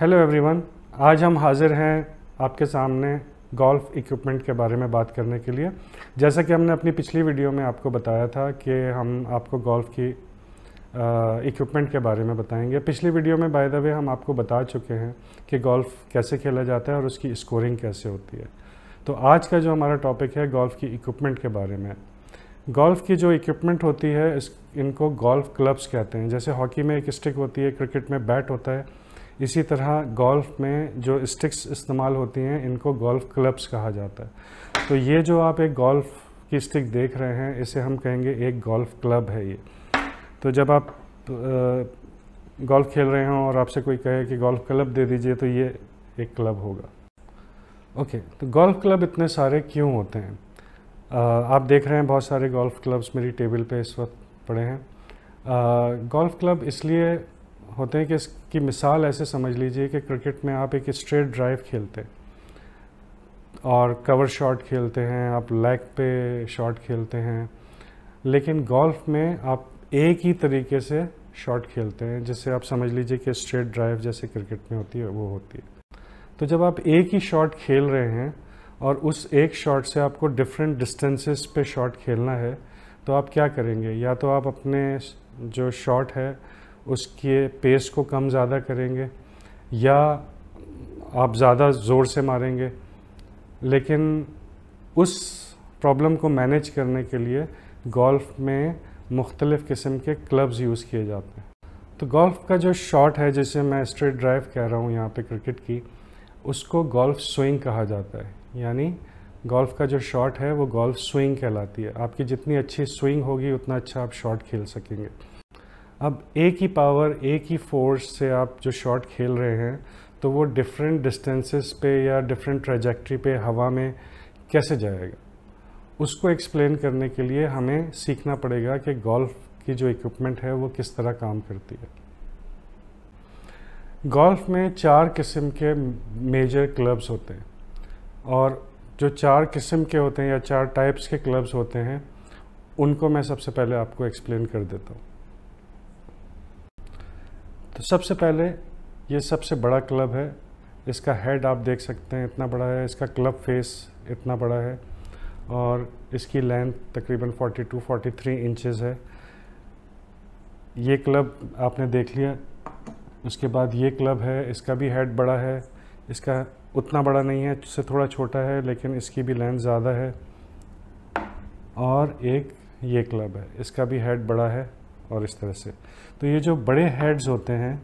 hello everyone आज हम हाज़िर हैं आपके सामने गोल्फ़ इक्विपमेंट के बारे में बात करने के लिए जैसा कि हमने अपनी पिछली वीडियो में आपको बताया था कि हम आपको गोल्फ़ की इक्विपमेंट के बारे में बताएंगे पिछली वीडियो में बाय द वे हम आपको बता चुके हैं कि गोल्फ़ कैसे खेला जाता है और उसकी स्कोरिंग कैसे होती है तो आज का जो हमारा टॉपिक है गोल्फ़ की इक्विपमेंट के बारे में गोल्फ़ की जो इक्विपमेंट होती है इस इनको गोल्फ़ क्लब्स कहते हैं जैसे हॉकी में एक स्टिक होती है क्रिकेट में बैट होता है इसी तरह गोल्फ में जो स्टिक्स इस्तेमाल होती हैं इनको गोल्फ क्लब्स कहा जाता है तो ये जो आप एक गोल्फ की स्टिक देख रहे हैं इसे हम कहेंगे एक गोल्फ क्लब है ये तो जब आप गोल्फ खेल रहे हों और आपसे कोई कहे कि गोल्फ क्लब दे दीजिए तो ये एक क्लब होगा ओके okay, तो गोल्फ क्लब इतने सारे क्यों होते हैं आप देख रहे हैं बहुत सारे गोल्फ क्लब्स मेरी टेबल पे इस वक्त पड़े हैं गोल्फ क्लब इसलिए होते हैं कि इसकी मिसाल ऐसे समझ लीजिए कि क्रिकेट में आप एक स्ट्रेट ड्राइव खेलते हैं और कवर शॉट खेलते हैं आप लेग पे शॉट खेलते हैं लेकिन गोल्फ में आप एक ही तरीके से शॉट खेलते हैं जिससे आप समझ लीजिए कि स्ट्रेट ड्राइव जैसे क्रिकेट में होती है वो होती है तो जब आप एक ही शॉट खेल रहे हैं और उस एक शॉट से आपको डिफरेंट डिस्टेंसेस पे शॉट खेलना है तो आप क्या करेंगे या तो आप अपने जो शॉट है उसके पेस को कम ज़्यादा करेंगे या आप ज़्यादा ज़ोर से मारेंगे लेकिन उस प्रॉब्लम को मैनेज करने के लिए गोल्फ में मुख्तलिफ़ किस्म के क्लब्स यूज़ किए जाते हैं तो गोल्फ का जो शॉट है जिसे मैं स्ट्रेट ड्राइव कह रहा हूँ यहाँ पे क्रिकेट की उसको गोल्फ स्विंग कहा जाता है यानी गोल्फ का जो शॉट है वो गोल्फ स्विंग कहलाती है आपकी जितनी अच्छी स्विंग होगी उतना अच्छा आप शॉट खेल सकेंगे अब एक ही पावर एक ही फोर्स से आप जो शॉट खेल रहे हैं तो वो डिफरेंट डिस्टेंसेस पे या डिफरेंट ट्रेजेक्ट्री पे हवा में कैसे जाएगा उसको एक्सप्लेन करने के लिए हमें सीखना पड़ेगा कि गोल्फ की जो इक्विपमेंट है वो किस तरह काम करती है गोल्फ में चार किस्म के मेजर क्लब्स होते हैं और जो चार किस्म के होते हैं या चार टाइप्स के क्लब्स होते हैं उनको मैं सबसे पहले आपको एक्सप्लेन कर देता हूँ तो सबसे पहले ये सबसे बड़ा क्लब है इसका हेड आप देख सकते हैं इतना बड़ा है इसका क्लब फेस इतना बड़ा है और इसकी लेंथ तकरीबन 42 43 इंचेस है ये क्लब आपने देख लिया उसके बाद ये क्लब है इसका भी हेड बड़ा है इसका उतना बड़ा नहीं है इससे थोड़ा छोटा है लेकिन इसकी भी लेंथ ज़्यादा है और एक ये क्लब है इसका भी हेड बड़ा है और इस तरह से तो ये जो बड़े हेड्स होते हैं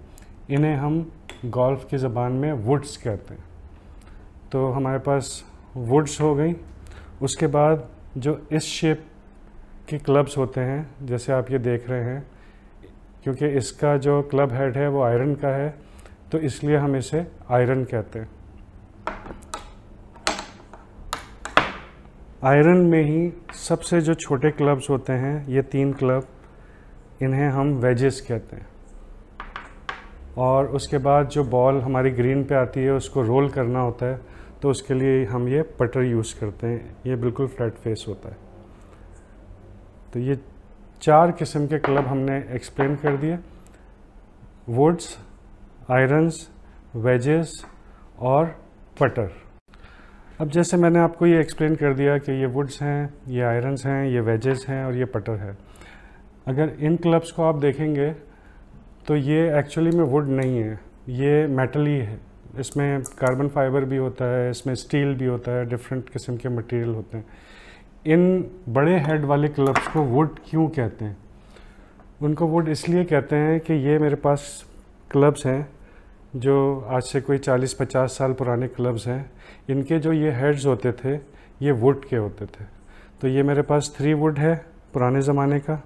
इन्हें हम गोल्फ की ज़बान में वुड्स कहते हैं तो हमारे पास वुड्स हो गई उसके बाद जो इस शेप के क्लब्स होते हैं जैसे आप ये देख रहे हैं क्योंकि इसका जो क्लब हेड है वो आयरन का है तो इसलिए हम इसे आयरन कहते हैं आयरन में ही सबसे जो छोटे क्लब्स होते हैं ये तीन क्लब इन्हें हम वेजेस कहते हैं और उसके बाद जो बॉल हमारी ग्रीन पे आती है उसको रोल करना होता है तो उसके लिए हम ये पटर यूज़ करते हैं ये बिल्कुल फ्लैट फेस होता है तो ये चार किस्म के क्लब हमने एक्सप्लेन कर दिए वुड्स आयरन्स वेजेस और पटर अब जैसे मैंने आपको ये एक्सप्लेन कर दिया कि ये वुड्स हैं ये आयरन्स हैं ये वेजेस हैं और ये पटर है अगर इन क्लब्स को आप देखेंगे तो ये एक्चुअली में वुड नहीं है ये मेटल ही है इसमें कार्बन फाइबर भी होता है इसमें स्टील भी होता है डिफरेंट किस्म के मटेरियल होते हैं इन बड़े हेड वाले क्लब्स को वुड क्यों कहते हैं उनको वुड इसलिए कहते हैं कि ये मेरे पास क्लब्स हैं जो आज से कोई 40-50 साल पुराने क्लब्स हैं इनके जो ये हेड्स होते थे ये वुड के होते थे तो ये मेरे पास थ्री वुड है पुराने ज़माने का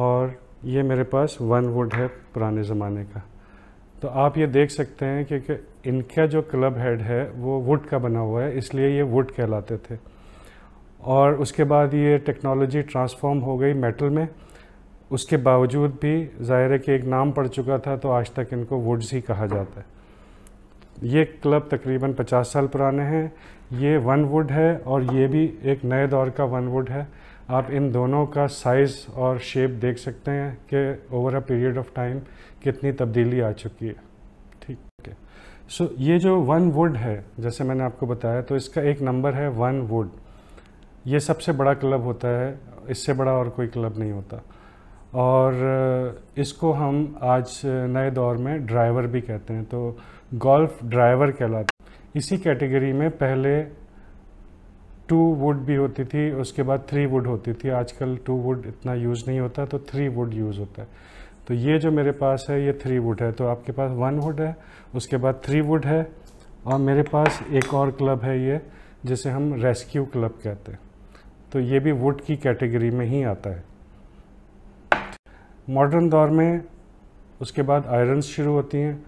और ये मेरे पास वन वुड है पुराने ज़माने का तो आप ये देख सकते हैं क्योंकि इनका जो क्लब हेड है वो वुड का बना हुआ है इसलिए ये वुड कहलाते थे और उसके बाद ये टेक्नोलॉजी ट्रांसफॉर्म हो गई मेटल में उसके बावजूद भी ज़ाहिर है कि एक नाम पड़ चुका था तो आज तक इनको वुड्स ही कहा जाता है ये क्लब तकरीबन 50 साल पुराने हैं ये वन वुड है और ये भी एक नए दौर का वन वुड है आप इन दोनों का साइज़ और शेप देख सकते हैं कि over a period of time कितनी तब्दीली आ चुकी है ठीक है सो so, ये जो वन वुड है जैसे मैंने आपको बताया तो इसका एक नंबर है वन वुड ये सबसे बड़ा क्लब होता है इससे बड़ा और कोई क्लब नहीं होता और इसको हम आज नए दौर में ड्राइवर भी कहते हैं तो गोल्फ ड्राइवर कहलाते इसी कैटेगरी में पहले टू वुड भी होती थी उसके बाद थ्री वुड होती थी आजकल टू वुड इतना यूज़ नहीं होता तो थ्री वुड यूज़ होता है तो ये जो मेरे पास है ये थ्री वुड है तो आपके पास वन वुड है उसके बाद थ्री वुड है और मेरे पास एक और क्लब है ये जिसे हम रेस्क्यू क्लब कहते हैं तो ये भी वुड की कैटेगरी में ही आता है मॉडर्न दौर में उसके बाद आयरन्स शुरू होती हैं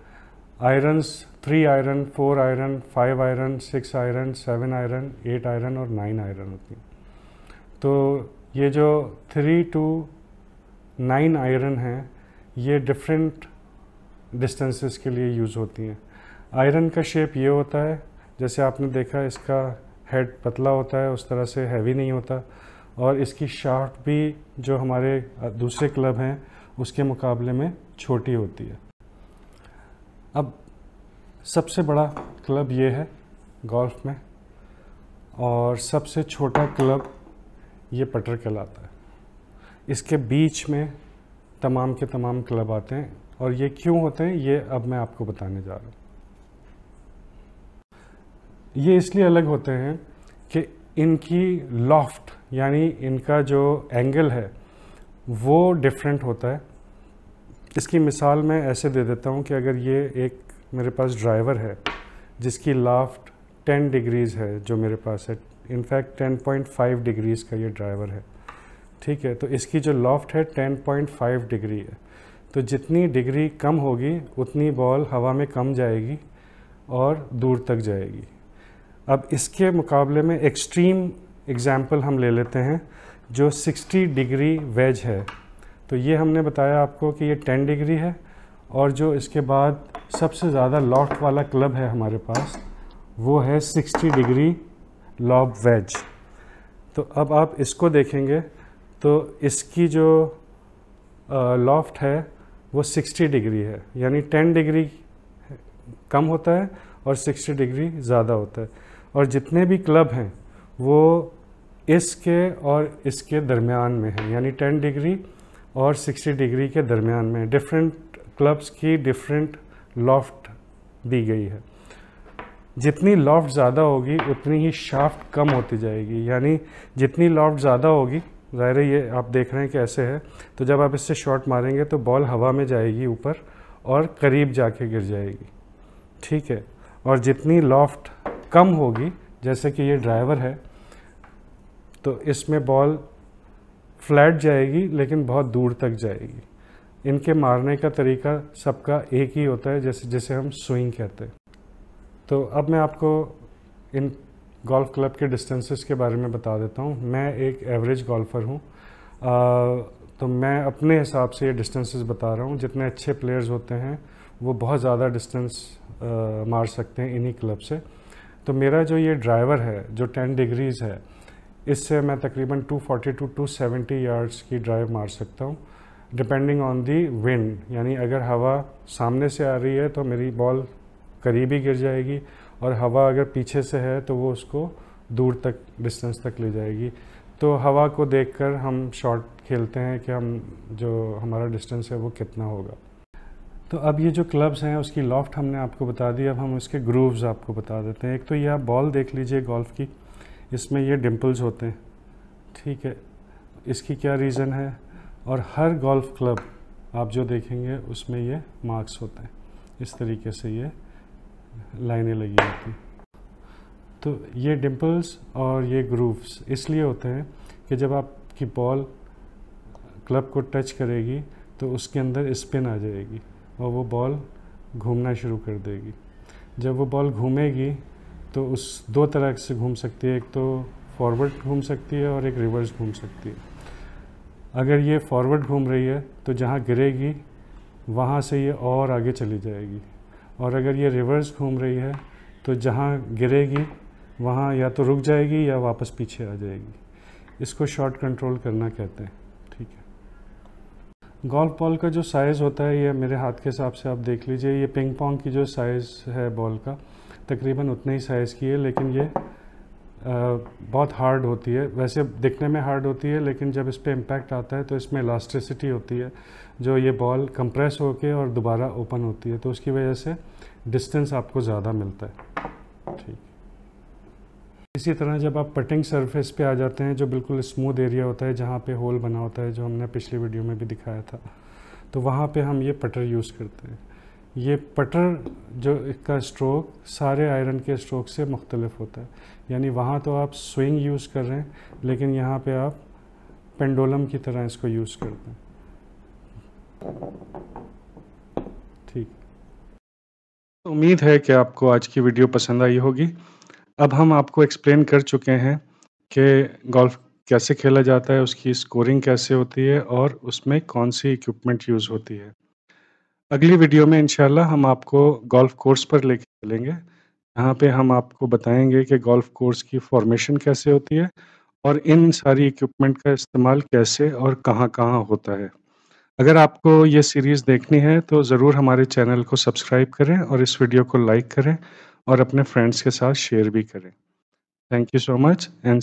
irons three iron four iron five iron six iron seven iron eight iron और नाइन आयरन होती हैं तो ये जो थ्री टू नाइन आयरन हैं ये डिफरेंट डिस्टेंसेस के लिए यूज़ होती हैं आयरन का शेप ये होता है जैसे आपने देखा इसका हेड पतला होता है उस तरह से हैवी नहीं होता और इसकी शाफ्ट भी जो हमारे दूसरे क्लब हैं उसके मुकाबले में छोटी होती है अब सबसे बड़ा क्लब ये है गोल्फ में और सबसे छोटा क्लब ये पटर कहलाता है इसके बीच में तमाम के तमाम क्लब आते हैं और ये क्यों होते हैं ये अब मैं आपको बताने जा रहा हूँ ये इसलिए अलग होते हैं कि इनकी लॉफ्ट यानी इनका जो एंगल है वो डिफरेंट होता है इसकी मिसाल मैं ऐसे दे देता हूँ कि अगर ये एक मेरे पास ड्राइवर है जिसकी लाफ्ट 10 डिग्रीज़ है जो मेरे पास है इनफैक्ट 10.5 डिग्रीज़ का ये ड्राइवर है ठीक है तो इसकी जो लॉफ्ट है 10.5 डिग्री है तो जितनी डिग्री कम होगी उतनी बॉल हवा में कम जाएगी और दूर तक जाएगी अब इसके मुकाबले में एक्सट्रीम एग्ज़ाम्पल हम ले लेते हैं जो 60 डिग्री वेज है तो ये हमने बताया आपको कि ये टेन डिग्री है और जो इसके बाद सबसे ज़्यादा लॉफ्ट वाला क्लब है हमारे पास वो है 60 डिग्री लॉब वेज तो अब आप इसको देखेंगे तो इसकी जो लॉफ्ट है वो 60 डिग्री है यानी 10 डिग्री कम होता है और 60 डिग्री ज़्यादा होता है और जितने भी क्लब हैं वो इसके और इसके दरमियान में है यानी 10 डिग्री और 60 डिग्री के दरमियान में डिफरेंट क्लब्स की डिफरेंट लॉफ्ट दी गई है जितनी लॉफ्ट ज़्यादा होगी उतनी ही शाफ्ट कम होती जाएगी यानी जितनी लॉफ्ट ज़्यादा होगी ज़ाहिर है ये आप देख रहे हैं कि ऐसे है तो जब आप इससे शॉट मारेंगे तो बॉल हवा में जाएगी ऊपर और करीब जाके गिर जाएगी ठीक है और जितनी लॉफ्ट कम होगी जैसे कि ये ड्राइवर है तो इसमें बॉल फ्लैट जाएगी लेकिन बहुत दूर तक जाएगी इनके मारने का तरीका सबका एक ही होता है जैसे जिसे हम स्विंग कहते हैं तो अब मैं आपको इन गोल्फ क्लब के डिस्टेंसेस के बारे में बता देता हूँ मैं एक एवरेज गोल्फ़र हूँ तो मैं अपने हिसाब से ये डिस्टेंसेस बता रहा हूँ जितने अच्छे प्लेयर्स होते हैं वो बहुत ज़्यादा डिस्टेंस मार सकते हैं इन्हीं क्लब से तो मेरा जो ये ड्राइवर है जो टेन डिग्रीज़ है इससे मैं तकरीबन 240 टू 270 यार्ड्स की ड्राइव मार सकता हूँ डिपेंडिंग ऑन दी विंड यानी अगर हवा सामने से आ रही है तो मेरी बॉल करीब ही गिर जाएगी और हवा अगर पीछे से है तो वो उसको दूर तक डिस्टेंस तक ले जाएगी तो हवा को देखकर हम शॉट खेलते हैं कि हम जो हमारा डिस्टेंस है वो कितना होगा तो अब ये जो क्लब्स हैं उसकी लॉफ्ट हमने आपको बता दी अब हम उसके ग्रूव्स आपको बता देते हैं एक तो यह बॉल देख लीजिए गोल्फ़ की इसमें ये डिम्पल्स होते हैं ठीक है इसकी क्या रीज़न है और हर गोल्फ क्लब आप जो देखेंगे उसमें ये मार्क्स होते हैं इस तरीके से ये लाइनें लगी होती हैं तो ये डिम्पल्स और ये ग्रूव्स इसलिए होते हैं कि जब आपकी बॉल क्लब को टच करेगी तो उसके अंदर स्पिन आ जाएगी और वो बॉल घूमना शुरू कर देगी जब वो बॉल घूमेगी तो उस दो तरह से घूम सकती है एक तो फॉरवर्ड घूम सकती है और एक रिवर्स घूम सकती है अगर ये फॉरवर्ड घूम रही है तो जहाँ गिरेगी वहाँ से ये और आगे चली जाएगी और अगर ये रिवर्स घूम रही है तो जहाँ गिरेगी वहाँ या तो रुक जाएगी या वापस पीछे आ जाएगी इसको शॉर्ट कंट्रोल करना कहते हैं ठीक है गोल्फ बॉल का जो साइज़ होता है ये मेरे हाथ के हिसाब से आप देख लीजिए ये पिंग पोंग की जो साइज़ है बॉल का तकरीबन उतने ही साइज़ की है लेकिन ये बहुत हार्ड होती है वैसे दिखने में हार्ड होती है लेकिन जब इस पर इम्पैक्ट आता है तो इसमें इलास्ट्रिसिटी होती है जो ये बॉल कंप्रेस होके और दोबारा ओपन होती है तो उसकी वजह से डिस्टेंस आपको ज़्यादा मिलता है ठीक इसी तरह जब आप पटिंग सरफेस पे आ जाते हैं जो बिल्कुल स्मूथ एरिया होता है जहाँ पे होल बना होता है जो हमने पिछली वीडियो में भी दिखाया था तो वहाँ पे हम ये पटर यूज़ करते हैं ये पटर जो का स्ट्रोक सारे आयरन के स्ट्रोक से मुख्तलफ होता है यानी वहाँ तो आप स्विंग यूज़ कर रहे हैं लेकिन यहाँ पे आप पेंडोलम की तरह इसको यूज़ करते हैं ठीक उम्मीद है कि आपको आज की वीडियो पसंद आई होगी अब हम आपको एक्सप्लेन कर चुके हैं कि गोल्फ कैसे खेला जाता है उसकी स्कोरिंग कैसे होती है और उसमें कौन सी इक्विपमेंट यूज़ होती है अगली वीडियो में इंशाल्लाह हम आपको गोल्फ कोर्स पर लेके चलेंगे यहाँ पे हम आपको बताएंगे कि गोल्फ कोर्स की फॉर्मेशन कैसे होती है और इन सारी इक्विपमेंट का इस्तेमाल कैसे और कहाँ कहाँ होता है अगर आपको ये सीरीज़ देखनी है तो ज़रूर हमारे चैनल को सब्सक्राइब करें और इस वीडियो को लाइक करें और अपने फ्रेंड्स के साथ शेयर भी करें thank you so much and